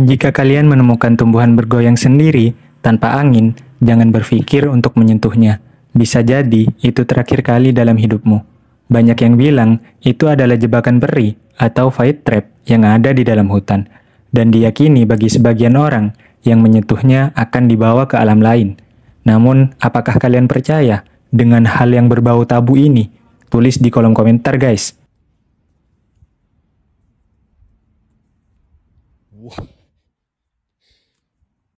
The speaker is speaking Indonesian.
Jika kalian menemukan tumbuhan bergoyang sendiri tanpa angin, jangan berpikir untuk menyentuhnya. Bisa jadi itu terakhir kali dalam hidupmu. Banyak yang bilang itu adalah jebakan peri atau fight trap yang ada di dalam hutan, dan diyakini bagi sebagian orang yang menyentuhnya akan dibawa ke alam lain. Namun, apakah kalian percaya dengan hal yang berbau tabu ini? Tulis di kolom komentar, guys. Wow.